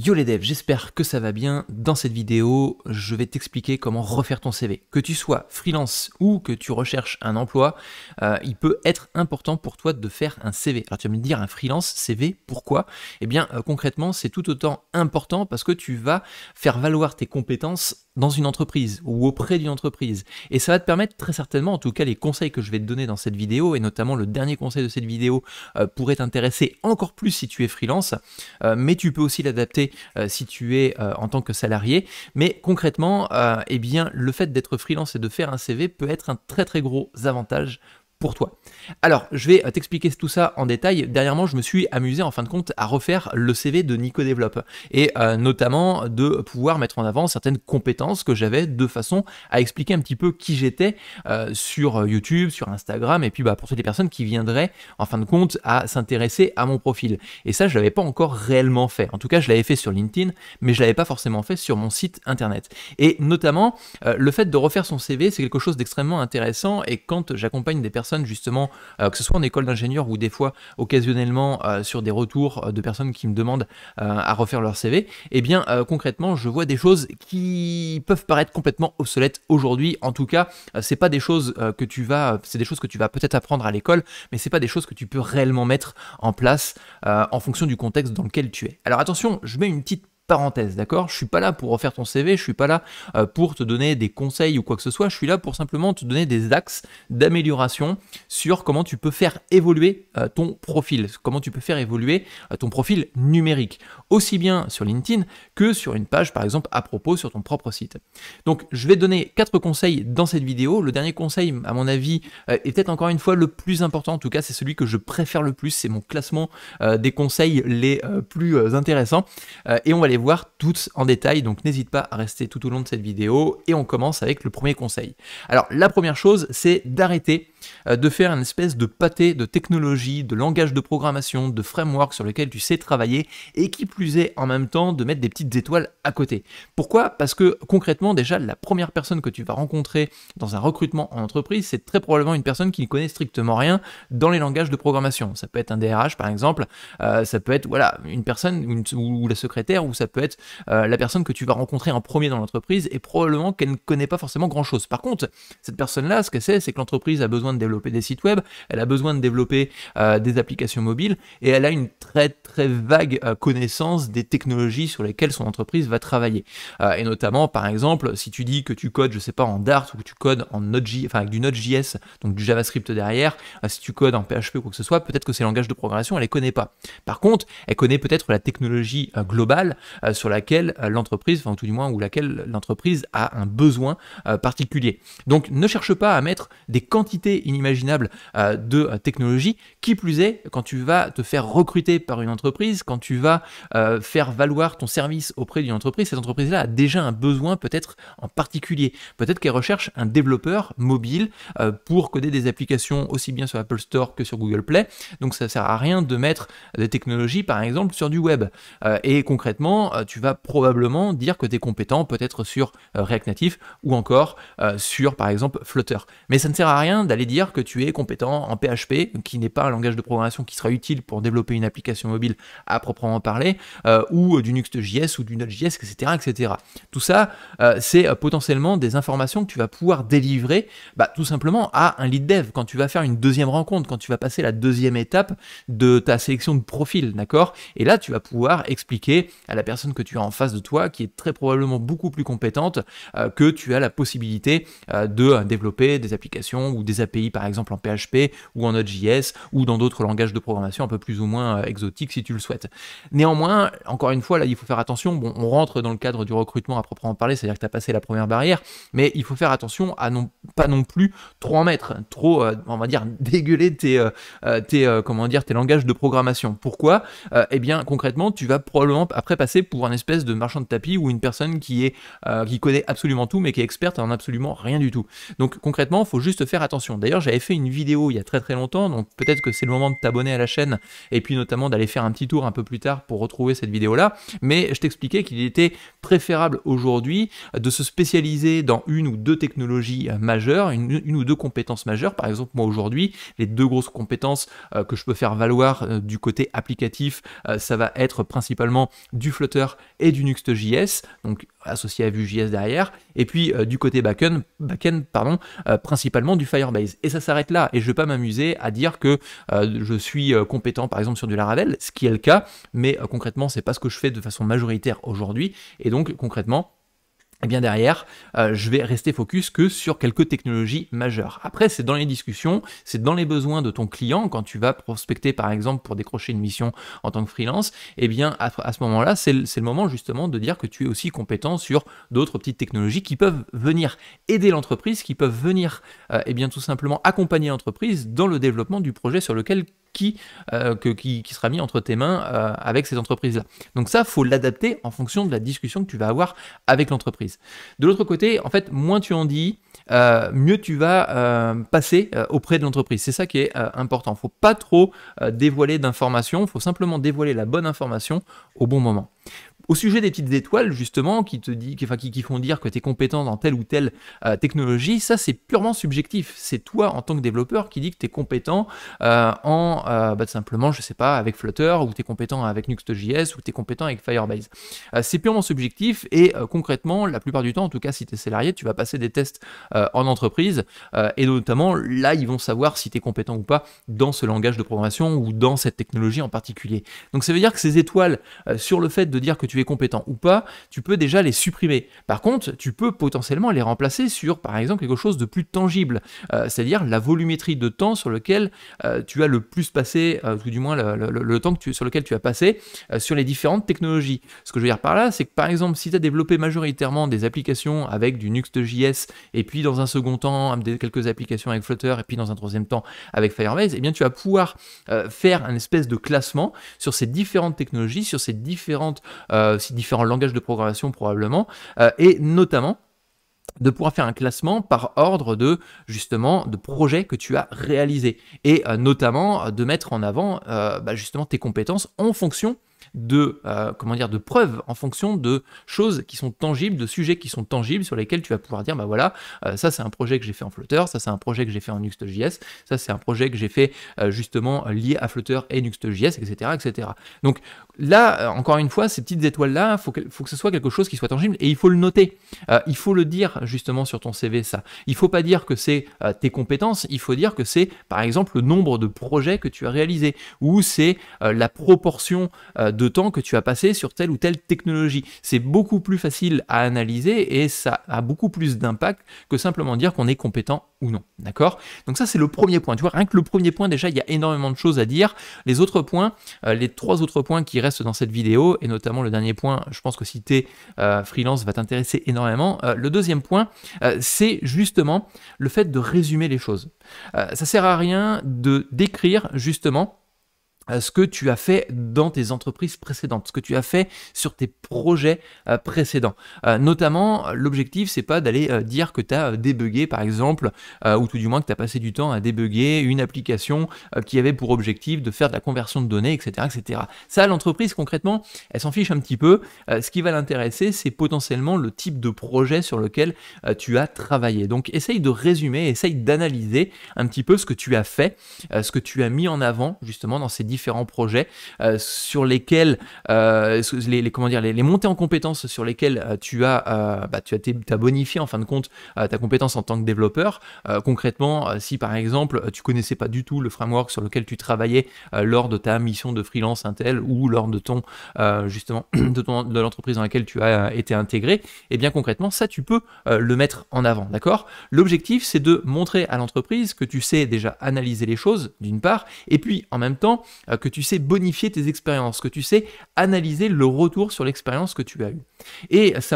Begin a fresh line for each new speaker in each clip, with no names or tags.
Yo les devs, j'espère que ça va bien. Dans cette vidéo, je vais t'expliquer comment refaire ton CV. Que tu sois freelance ou que tu recherches un emploi, euh, il peut être important pour toi de faire un CV. Alors tu vas me dire un freelance CV, pourquoi Eh bien euh, concrètement, c'est tout autant important parce que tu vas faire valoir tes compétences dans une entreprise ou auprès d'une entreprise. Et ça va te permettre très certainement, en tout cas les conseils que je vais te donner dans cette vidéo, et notamment le dernier conseil de cette vidéo euh, pourrait t'intéresser encore plus si tu es freelance, euh, mais tu peux aussi l'adapter euh, si tu es en tant que salarié. Mais concrètement, et eh bien, le fait d'être freelance et de faire un CV peut être un très très gros avantage pour toi. Alors, je vais euh, t'expliquer tout ça en détail. Dernièrement, je me suis amusé en fin de compte à refaire le CV de Nico Develop et euh, notamment de pouvoir mettre en avant certaines compétences que j'avais de façon à expliquer un petit peu qui j'étais euh, sur YouTube, sur Instagram et puis bah, pour toutes les personnes qui viendraient en fin de compte à s'intéresser à mon profil. Et ça, je l'avais pas encore réellement fait. En tout cas, je l'avais fait sur LinkedIn, mais je l'avais pas forcément fait sur mon site internet. Et notamment, le fait de refaire son CV, c'est quelque chose d'extrêmement intéressant et quand j'accompagne des personnes justement, euh, que ce soit en école d'ingénieur ou des fois occasionnellement euh, sur des retours euh, de personnes qui me demandent à refaire leur CV, et eh bien concrètement je vois des choses qui peuvent paraître complètement obsolètes aujourd'hui. En tout cas, c'est pas des choses que tu vas, c'est des choses que tu vas peut-être apprendre à l'école, mais c'est pas des choses que tu peux réellement mettre en place en fonction du contexte dans lequel tu es. Alors attention, je mets une petite parenthèse, d'accord Je suis pas là pour refaire ton CV, je suis pas là euh, pour te donner des conseils ou quoi que ce soit, je suis là pour simplement te donner des axes d'amélioration sur comment tu peux faire évoluer euh, ton profil, comment tu peux faire évoluer euh, ton profil numérique, aussi bien sur LinkedIn que sur une page par exemple à propos sur ton propre site. Donc je vais donner quatre conseils dans cette vidéo. Le dernier conseil, à mon avis, est peut-être encore une fois le plus important, en tout cas c'est celui que je préfère le plus, c'est mon classement des conseils les plus intéressants. Et on va les voir toutes en détail, donc n'hésite pas à rester tout au long de cette vidéo et on commence avec le premier conseil. Alors la première chose, c'est d'arrêter euh, de faire une espèce de pâté de technologie, de langage de programmation, de framework sur lequel tu sais travailler et qui plus est en même temps de mettre des petites étoiles à côté. Pourquoi Parce que concrètement déjà la première personne que tu vas rencontrer dans un recrutement en entreprise, c'est très probablement une personne qui ne connaît strictement rien dans les langages de programmation. Ça peut être un DRH par exemple, euh, ça peut être voilà une personne ou la secrétaire ou ça peut être euh, la personne que tu vas rencontrer en premier dans l'entreprise et probablement qu'elle ne connaît pas forcément grand chose. Par contre, cette personne-là, ce qu'elle sait, c'est que l'entreprise a besoin de développer des sites web, elle a besoin de développer euh, des applications mobiles, et elle a une très très vague euh, connaissance des technologies sur lesquelles son entreprise va travailler. Euh, et notamment, par exemple, si tu dis que tu codes, je sais pas, en Dart ou que tu codes en Node.js, avec du Node.js, donc du JavaScript derrière, si tu codes en PHP ou quoi que ce soit, peut-être que ces langages de programmation, elle les connaît pas. Par contre, elle connaît peut-être la technologie globale sur laquelle l'entreprise, enfin tout du moins, ou laquelle l'entreprise a un besoin particulier. Donc ne cherche pas à mettre des quantités inimaginable euh, de euh, technologie. Qui plus est, quand tu vas te faire recruter par une entreprise, quand tu vas euh, faire valoir ton service auprès d'une entreprise, cette entreprise-là a déjà un besoin peut-être en particulier. Peut-être qu'elle recherche un développeur mobile pour coder des applications aussi bien sur Apple Store que sur Google Play. Donc ça ne sert à rien de mettre des technologies par exemple sur du web. et concrètement, tu vas probablement dire que tu es compétent peut-être sur React Native ou encore sur par exemple Flutter. Mais ça ne sert à rien d'aller dire que tu es compétent en PHP, qui n'est pas un langage de programmation qui sera utile pour développer une application mobile à proprement parler, euh, ou du Nuxt.js ou du Node.js, etc., etc. Tout ça, euh, c'est euh, potentiellement des informations que tu vas pouvoir délivrer bah, tout simplement à un lead dev quand tu vas faire une deuxième rencontre, quand tu vas passer la deuxième étape de ta sélection de profil, d'accord Et là, tu vas pouvoir expliquer à la personne que tu as en face de toi, qui est très probablement beaucoup plus compétente, que tu as la possibilité de développer des applications ou des API par exemple en PHP ou en Node.js ou dans d'autres langages de programmation un peu plus ou moins euh, exotiques si tu le souhaites. Néanmoins, encore une fois, là, il faut faire attention. Bon, on rentre dans le cadre du recrutement à proprement parler, c'est-à-dire que tu as passé la première barrière, mais il faut faire attention à non pas non plus trop en mettre, trop, euh, on va dire, dégueuler tes, euh, comment dire, tes langages de programmation. Pourquoi Eh bien, concrètement, tu vas probablement après passer pour un espèce de marchand de tapis ou une personne qui est, qui connaît absolument tout, mais qui est experte en absolument rien du tout. Donc concrètement, il faut juste faire attention. D'ailleurs, j'avais fait une vidéo il y a très très longtemps, donc peut-être que c'est le moment de t'abonner à la chaîne et puis notamment d'aller faire un petit tour un peu plus tard pour retrouver cette vidéo-là. Mais je t'expliquais qu'il était préférable aujourd'hui de se spécialiser dans une ou deux technologies euh, majeures, une, ou deux compétences majeures. Par exemple, moi aujourd'hui, les deux grosses compétences euh, que je peux faire valoir euh, du côté applicatif, ça va être principalement du Flutter et du Nuxt.js. Donc associé à Vue.js derrière, et puis euh, du côté backend, backend euh, principalement du Firebase. Et ça s'arrête là, et je ne vais pas m'amuser à dire que euh, je suis compétent par exemple sur du Laravel, ce qui est le cas, mais concrètement, c'est pas ce que je fais de façon majoritaire aujourd'hui, et donc concrètement, eh bien derrière, euh, je vais rester focus que sur quelques technologies majeures. Après, c'est dans les discussions, c'est dans les besoins de ton client quand tu vas prospecter par exemple pour décrocher une mission en tant que freelance. Et eh bien à, ce moment-là, c'est le, le moment justement de dire que tu es aussi compétent sur d'autres petites technologies qui peuvent venir aider l'entreprise, qui peuvent venir et euh, eh bien tout simplement accompagner l'entreprise dans le développement du projet sur lequel qui, euh, que, qui, sera mis entre tes mains euh, avec ces entreprises-là. Donc ça, faut l'adapter en fonction de la discussion que tu vas avoir avec l'entreprise. De l'autre côté, en fait, moins tu en dis, euh, mieux tu vas passer auprès de l'entreprise. C'est ça qui est important. Faut pas trop dévoiler d'informations, faut simplement dévoiler la bonne information au bon moment. Au sujet des petites étoiles, justement, qui te dit, qui, enfin, qui, font dire que tu es compétent dans telle ou telle euh, technologie, ça c'est purement subjectif. C'est toi en tant que développeur qui dis que tu es compétent euh, en euh, bah, simplement, je sais pas, avec Flutter, ou tu es compétent avec Nuxt.js, ou tu es compétent avec Firebase. c'est purement subjectif et concrètement, la plupart du temps, en tout cas si tu es salarié, tu vas passer des tests en entreprise et notamment là, ils vont savoir si tu es compétent ou pas dans ce langage de programmation ou dans cette technologie en particulier. Donc ça veut dire que ces étoiles sur le fait de dire que tu compétent ou pas, tu peux déjà les supprimer. Par contre, tu peux potentiellement les remplacer sur, par exemple, quelque chose de plus tangible, euh, c'est-à-dire la volumétrie de temps sur lequel euh, tu as le plus passé, euh, ou du moins le, temps que tu, sur lequel tu as passé sur les différentes technologies. Ce que je veux dire par là, c'est que par exemple, si tu as développé majoritairement des applications avec du Nuxt.js, et puis dans un second temps, quelques applications avec Flutter, et puis dans un troisième temps avec Firebase, et eh bien tu vas pouvoir faire un espèce de classement sur ces différentes technologies, sur ces différentes euh, différents langages de programmation probablement, euh, et notamment de pouvoir faire un classement par ordre de justement de projets que tu as réalisé et euh, notamment de mettre en avant bah, justement tes compétences en fonction de, euh, comment dire, de preuves en fonction de choses qui sont tangibles, de sujets qui sont tangibles sur lesquels tu vas pouvoir dire, bah voilà, euh, ça c'est un projet que j'ai fait en Flutter, ça c'est un projet que j'ai fait en Nuxt.js, ça c'est un projet que j'ai fait euh, justement lié à Flutter et Nuxt.js, etc., etc. Donc là, encore une fois, ces petites étoiles-là, il faut, faut, que ce soit quelque chose qui soit tangible et il faut le noter. il faut le dire justement sur ton CV, ça. Il faut pas dire que c'est tes compétences, il faut dire que c'est par exemple le nombre de projets que tu as réalisés ou c'est la proportion de temps que tu as passé sur telle ou telle technologie. C'est beaucoup plus facile à analyser et ça a beaucoup plus d'impact que simplement dire qu'on est compétent ou non. D'accord Donc ça c'est le premier point. Tu vois, rien que le premier point déjà, il y a énormément de choses à dire. Les autres points, euh, les trois autres points qui restent dans cette vidéo, et notamment le dernier point, je pense que si tu es euh, freelance va t'intéresser énormément. Euh, le deuxième point, c'est justement le fait de résumer les choses. ça sert à rien de décrire justement ce que tu as fait dans tes entreprises précédentes, ce que tu as fait sur tes projets euh, précédents. Euh, notamment, l'objectif, c'est pas d'aller euh, dire que tu as débugué, par exemple, ou tout du moins que tu as passé du temps à débuguer une application qui avait pour objectif de faire de la conversion de données, etc. etc. Ça, l'entreprise, concrètement, elle s'en fiche un petit peu. ce qui va l'intéresser, c'est potentiellement le type de projet sur lequel tu as travaillé. Donc, essaye de résumer, essaye d'analyser un petit peu ce que tu as fait, ce que tu as mis en avant, justement, dans ces différents différents projets euh, sur lesquels euh, les, comment dire les, montées en compétences sur lesquelles euh, tu as bah, tu as, bonifié en fin de compte ta compétence en tant que développeur. concrètement, si par exemple tu connaissais pas du tout le framework sur lequel tu travaillais lors de ta mission de freelance Intel ou lors de ton justement de, ton, de l'entreprise dans laquelle tu as été intégré, et eh bien concrètement ça tu peux le mettre en avant, d'accord L'objectif c'est de montrer à l'entreprise que tu sais déjà analyser les choses d'une part, et puis en même temps euh, que tu sais bonifier tes expériences, que tu sais analyser le retour sur l'expérience que tu as eue. Et ça,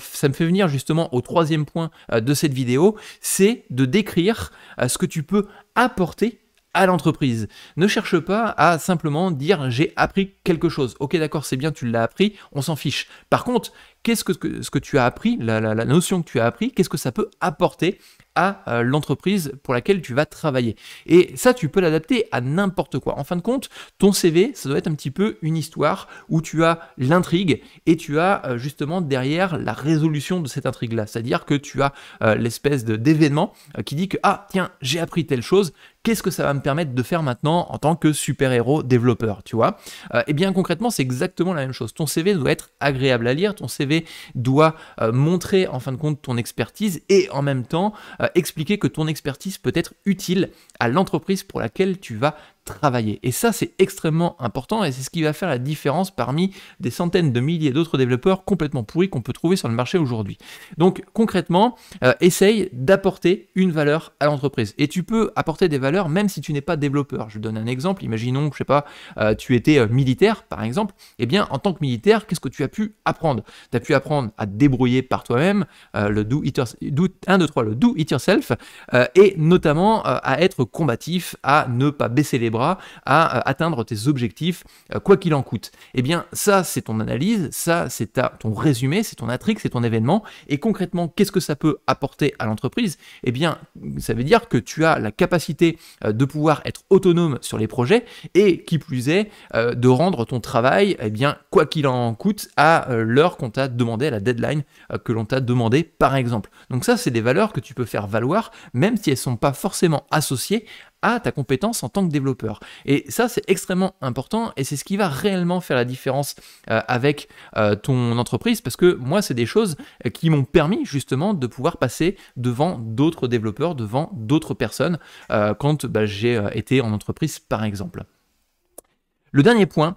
ça me fait venir justement au troisième point euh, de cette vidéo, c'est de décrire euh, ce que tu peux apporter à l'entreprise. Ne cherche pas à simplement dire j'ai appris quelque chose. Ok d'accord, c'est bien, tu l'as appris, on s'en fiche. Par contre, qu'est-ce que, ce que tu as appris, la notion que tu as appris, qu'est-ce que ça peut apporter à euh, l'entreprise pour laquelle tu vas travailler. Et ça, tu peux l'adapter à n'importe quoi. En fin de compte, ton CV, ça doit être un petit peu une histoire où tu as l'intrigue et tu as euh, justement derrière la résolution de cette intrigue-là. C'est-à-dire que tu as euh, l'espèce d'événement qui dit que, ah, tiens, j'ai appris telle chose, qu'est-ce que ça va me permettre de faire maintenant en tant que super-héros développeur, tu vois Et eh bien concrètement, c'est exactement la même chose. Ton CV doit être agréable à lire, ton CV doit montrer en fin de compte ton expertise et en même temps expliquer que ton expertise peut être utile à l'entreprise pour laquelle tu vas travailler. Et ça, c'est extrêmement important et c'est ce qui va faire la différence parmi des centaines de milliers d'autres développeurs complètement pourris qu'on peut trouver sur le marché aujourd'hui. Donc concrètement, euh, essaye d'apporter une valeur à l'entreprise. Et tu peux apporter des valeurs même si tu n'es pas développeur. Je donne un exemple. Imaginons que, je sais pas, euh, tu étais euh, militaire, par exemple. Eh bien, en tant que militaire, qu'est-ce que tu as pu apprendre Tu as pu apprendre à débrouiller par toi-même, le do it, yourself, do, le do it yourself, et notamment à être combatif, à ne pas baisser les bras à euh, atteindre tes objectifs, euh, quoi qu'il en coûte. Eh bien, ça, c'est ton analyse, ça, c'est ton résumé, c'est ton intrigue, c'est ton événement. Et concrètement, qu'est-ce que ça peut apporter à l'entreprise Eh bien, ça veut dire que tu as la capacité euh, de pouvoir être autonome sur les projets et, qui plus est, de rendre ton travail, eh bien, quoi qu'il en coûte, à l'heure qu'on t'a demandé, à la deadline que l'on t'a demandé, par exemple. Donc ça, c'est des valeurs que tu peux faire valoir, même si elles ne sont pas forcément associées à ta compétence en tant que développeur. Et ça, c'est extrêmement important et c'est ce qui va réellement faire la différence euh, avec euh, ton entreprise parce que moi, c'est des choses euh, qui m'ont permis justement de pouvoir passer devant d'autres développeurs, devant d'autres personnes quand bah, j'ai été en entreprise, par exemple. Le dernier point,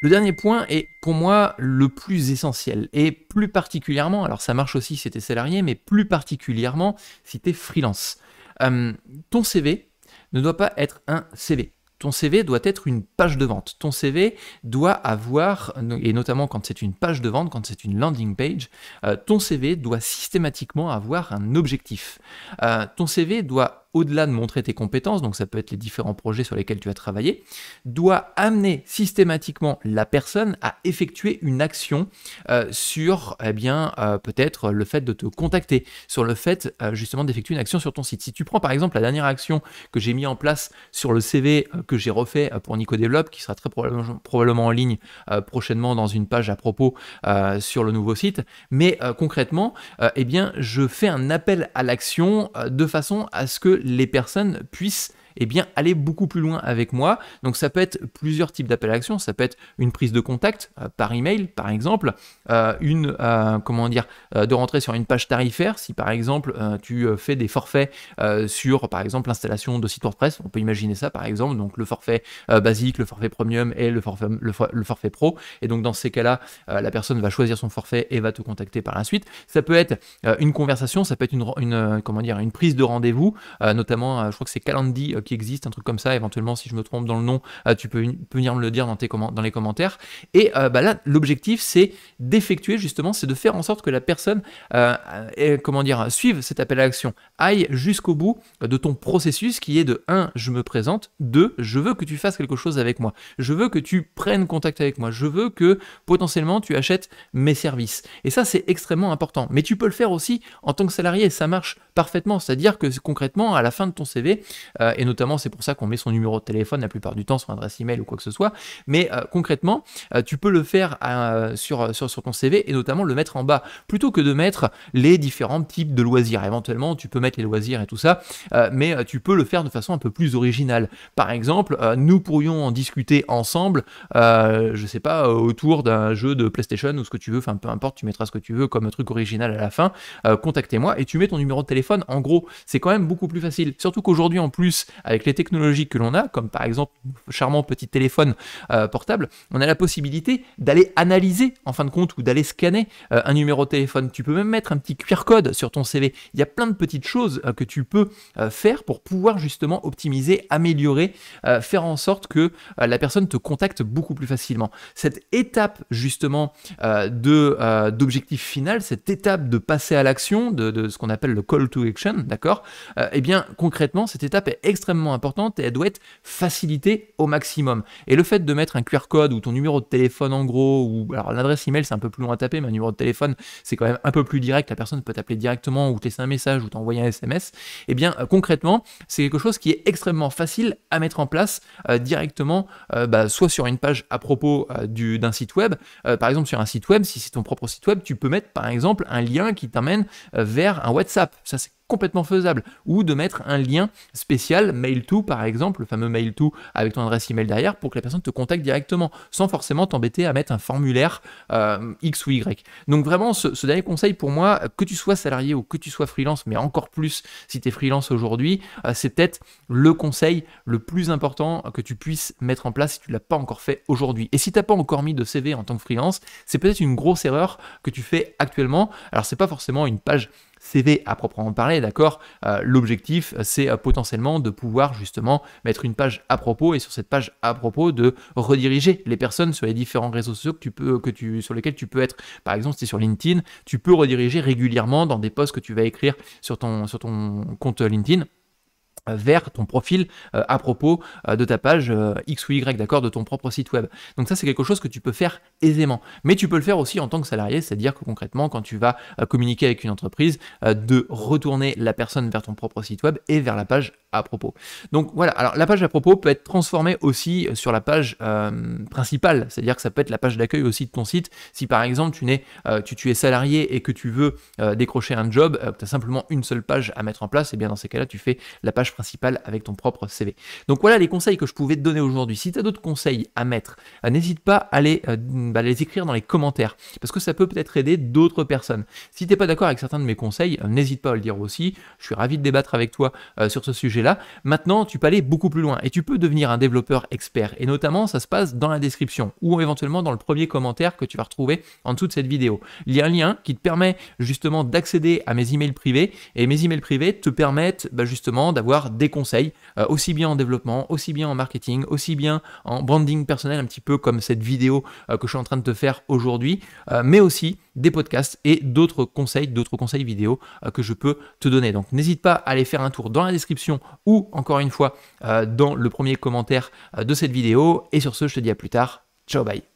le dernier point est pour moi le plus essentiel et plus particulièrement, alors ça marche aussi si tu es salarié, mais plus particulièrement si tu es freelance. ton CV, ne doit pas être un CV. Ton CV doit être une page de vente. Ton CV doit avoir, et notamment quand c'est une page de vente, quand c'est une landing page, euh, ton CV doit systématiquement avoir un objectif. Euh, ton CV doit au-delà de montrer tes compétences, donc ça peut être les différents projets sur lesquels tu as travaillé, doit amener systématiquement la personne à effectuer une action euh, sur eh bien euh, peut-être le fait de te contacter, sur le fait euh, justement d'effectuer une action sur ton site. Si tu prends par exemple la dernière action que j'ai mis en place sur le CV que j'ai refait pour Nico Develop, qui sera très probablement, probablement en ligne prochainement dans une page à propos sur le nouveau site, mais concrètement, eh bien je fais un appel à l'action de façon à ce que les personnes puissent eh bien, aller beaucoup plus loin avec moi. Donc, ça peut être plusieurs types d'appels à action, Ça peut être une prise de contact euh, par email, par exemple, euh, une, euh, comment dire, de rentrer sur une page tarifaire. Si par exemple, tu fais des forfaits sur, par exemple, l'installation de site WordPress, on peut imaginer ça par exemple. Donc, le forfait basique, le forfait premium et le forfait, forfait pro. Et donc, dans ces cas-là, la personne va choisir son forfait et va te contacter par la suite. Ça peut être une conversation, ça peut être une, une, comment dire, une prise de rendez-vous, notamment, je crois que c'est Calendly qui existe, un truc comme ça, éventuellement si je me trompe dans le nom, euh, tu peux, venir me le dire dans, tes dans les commentaires. Et euh, bah là, l'objectif c'est d'effectuer justement, c'est de faire en sorte que la personne, euh, comment dire, suive cet appel à l'action, aille jusqu'au bout de ton processus qui est de 1, je me présente, 2, je veux que tu fasses quelque chose avec moi, je veux que tu prennes contact avec moi, je veux que potentiellement tu achètes mes services. Et ça, c'est extrêmement important. Mais tu peux le faire aussi en tant que salarié, ça marche parfaitement, c'est-à-dire que concrètement, à la fin de ton CV, et notamment notamment c'est pour ça qu'on met son numéro de téléphone la plupart du temps, son adresse email ou quoi que ce soit. Mais euh, concrètement, euh, tu peux le faire euh, sur, ton CV et notamment le mettre en bas. Plutôt que de mettre les différents types de loisirs. Éventuellement, tu peux mettre les loisirs et tout ça, mais tu peux le faire de façon un peu plus originale. Par exemple, nous pourrions en discuter ensemble, je sais pas, autour d'un jeu de PlayStation ou ce que tu veux, enfin peu importe, tu mettras ce que tu veux comme un truc original à la fin. Contactez-moi et tu mets ton numéro de téléphone. En gros, c'est quand même beaucoup plus facile. Surtout qu'aujourd'hui, en plus, avec les technologies que l'on a, comme par exemple charmant petit téléphone euh, portable, on a la possibilité d'aller analyser en fin de compte ou d'aller scanner euh, un numéro de téléphone. Tu peux même mettre un petit QR code sur ton CV. Il y a plein de petites choses euh, que tu peux faire pour pouvoir justement optimiser, améliorer, faire en sorte que la personne te contacte beaucoup plus facilement. Cette étape justement de d'objectif final, cette étape de passer à l'action, de, de ce qu'on appelle le call to action, d'accord Eh bien concrètement, cette étape est extrêmement importante et elle doit être facilitée au maximum. Et le fait de mettre un QR code ou ton numéro de téléphone en gros, ou alors l'adresse email c'est un peu plus long à taper, mais un numéro de téléphone c'est quand même un peu plus direct, la personne peut t'appeler directement ou te laisser un message ou t'envoyer un SMS, et eh bien euh, concrètement c'est quelque chose qui est extrêmement facile à mettre en place euh, directement, euh, bah, soit sur une page à propos du d'un site web, par exemple sur un site web, si c'est ton propre site web, tu peux mettre par exemple un lien qui t'amène vers un WhatsApp. Ça c'est complètement faisable, ou de mettre un lien spécial mail-to par exemple, le fameux mail-to avec ton adresse email derrière pour que la personne te contacte directement sans forcément t'embêter à mettre un formulaire euh, X ou Y. Donc vraiment ce, dernier conseil pour moi, que tu sois salarié ou que tu sois freelance, mais encore plus si tu es freelance aujourd'hui, euh, c'est peut-être le conseil le plus important que tu puisses mettre en place si tu l'as pas encore fait aujourd'hui. Et si tu n'as pas encore mis de CV en tant que freelance, c'est peut-être une grosse erreur que tu fais actuellement. Alors c'est pas forcément une page CV à proprement parler, d'accord euh, L'objectif, euh, c'est euh, potentiellement de pouvoir justement mettre une page à propos et sur cette page à propos de rediriger les personnes sur les différents réseaux sociaux que tu peux, que tu, sur lesquels tu peux être. Par exemple, si c'est sur LinkedIn, tu peux rediriger régulièrement dans des posts que tu vas écrire sur ton, sur ton compte LinkedIn vers ton profil euh, à propos euh, de ta page euh, X ou Y, d'accord, de ton propre site web. Donc ça, c'est quelque chose que tu peux faire aisément. Mais tu peux le faire aussi en tant que salarié, c'est-à-dire que concrètement, quand tu vas communiquer avec une entreprise, de retourner la personne vers ton propre site web et vers la page à propos. Donc voilà, alors la page à propos peut être transformée aussi sur la page principale, c'est-à-dire que ça peut être la page d'accueil aussi de ton site. Si par exemple tu, n'es, tu, tu, es salarié et que tu veux décrocher un job, tu as simplement une seule page à mettre en place, et eh bien dans ces cas-là, tu fais la page principale avec ton propre CV. Donc voilà les conseils que je pouvais te donner aujourd'hui. Si tu as d'autres conseils à mettre, euh, n'hésite pas à euh, bah, les, écrire dans les commentaires parce que ça peut peut-être aider d'autres personnes. Si tu n'es pas d'accord avec certains de mes conseils, euh, n'hésite pas à le dire aussi. Je suis ravi de débattre avec toi sur ce sujet-là. Maintenant, tu peux aller beaucoup plus loin et tu peux devenir un développeur expert. Et notamment, ça se passe dans la description ou éventuellement dans le premier commentaire que tu vas retrouver en dessous de cette vidéo. Il y a un lien qui te permet justement d'accéder à mes emails privés et mes emails privés te permettent bah, justement d'avoir des conseils, euh, aussi bien en développement, aussi bien en marketing, aussi bien en branding personnel, un petit peu comme cette vidéo euh, que je suis en train de te faire aujourd'hui, euh, mais aussi des podcasts et d'autres conseils, d'autres conseils vidéo que je peux te donner. Donc n'hésite pas à aller faire un tour dans la description ou encore une fois dans le premier commentaire de cette vidéo. Et sur ce, je te dis à plus tard. Ciao, bye.